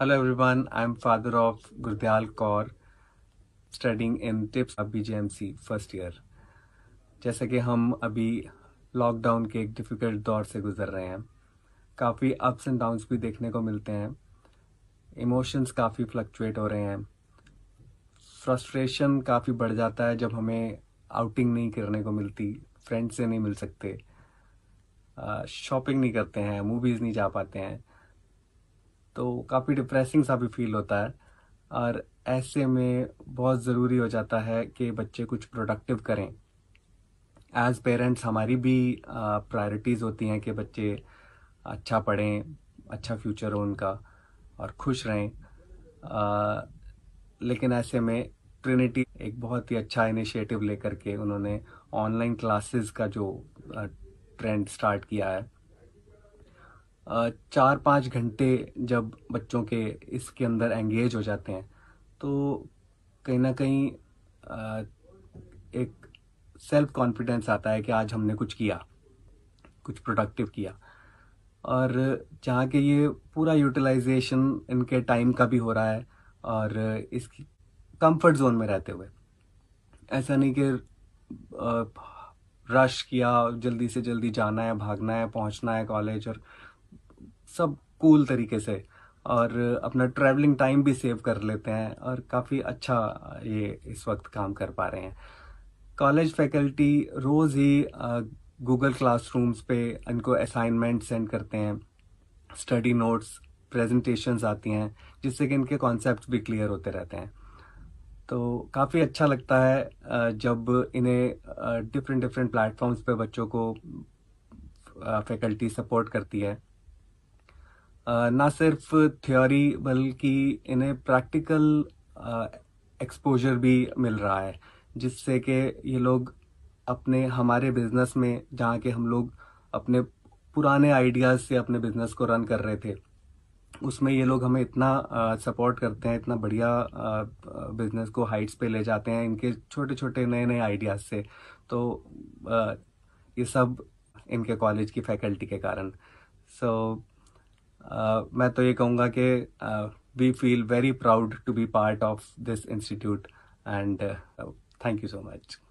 hello everyone I am father of Gurdayal Kaur studying in tips of BJMC first year जैसे कि हम अभी lockdown के एक डिफ़िकल्ट दौर से गुजर रहे हैं काफ़ी अप्स एंड डाउन्स भी देखने को मिलते हैं इमोशंस काफ़ी फ्लक्चुएट हो रहे हैं फ्रस्ट्रेशन काफ़ी बढ़ जाता है जब हमें आउटिंग नहीं करने को मिलती फ्रेंड्स से नहीं मिल सकते शॉपिंग uh, नहीं करते हैं मूवीज़ नहीं जा पाते हैं तो काफ़ी डिप्रेसिंग सा भी फील होता है और ऐसे में बहुत ज़रूरी हो जाता है कि बच्चे कुछ प्रोडक्टिव करें एज पेरेंट्स हमारी भी प्रायोरिटीज़ होती हैं कि बच्चे अच्छा पढ़ें अच्छा फ्यूचर हो उनका और खुश रहें आ, लेकिन ऐसे में ट्रिनिटी एक बहुत ही अच्छा इनिशिएटिव लेकर के उन्होंने ऑनलाइन क्लासेस का जो ट्रेंड स्टार्ट किया है चार पाँच घंटे जब बच्चों के इसके अंदर एंगेज हो जाते हैं तो कहीं ना कहीं एक सेल्फ कॉन्फिडेंस आता है कि आज हमने कुछ किया कुछ प्रोडक्टिव किया और जहाँ के ये पूरा यूटिलाइजेशन इनके टाइम का भी हो रहा है और इसकी कंफर्ट जोन में रहते हुए ऐसा नहीं कि रश किया जल्दी से जल्दी जाना है भागना है पहुंचना है कॉलेज और सब कूल तरीके से और अपना ट्रैवलिंग टाइम भी सेव कर लेते हैं और काफ़ी अच्छा ये इस वक्त काम कर पा रहे हैं कॉलेज फैकल्टी रोज़ ही गूगल क्लासरूम्स पे इनको असाइनमेंट सेंड करते हैं स्टडी नोट्स प्रेजेंटेशंस आती हैं जिससे कि इनके कॉन्सेप्ट भी क्लियर होते रहते हैं तो काफ़ी अच्छा लगता है जब इन्हें डिफरेंट डिफरेंट प्लेटफॉर्म्स पे बच्चों को फैकल्टी सपोर्ट करती है ना सिर्फ थ्योरी बल्कि इन्हें प्रैक्टिकल एक्सपोजर भी मिल रहा है जिससे कि ये लोग अपने हमारे बिजनेस में जहाँ के हम लोग अपने पुराने आइडियाज़ से अपने बिजनेस को रन कर रहे थे उसमें ये लोग हमें इतना सपोर्ट करते हैं इतना बढ़िया बिजनेस को हाइट्स पे ले जाते हैं इनके छोटे छोटे नए नए आइडियाज़ से तो आ, ये सब इनके कॉलेज की फैकल्टी के कारण सो so, मैं तो ये कहूँगा कि we feel very proud to be part of this institute and thank you so much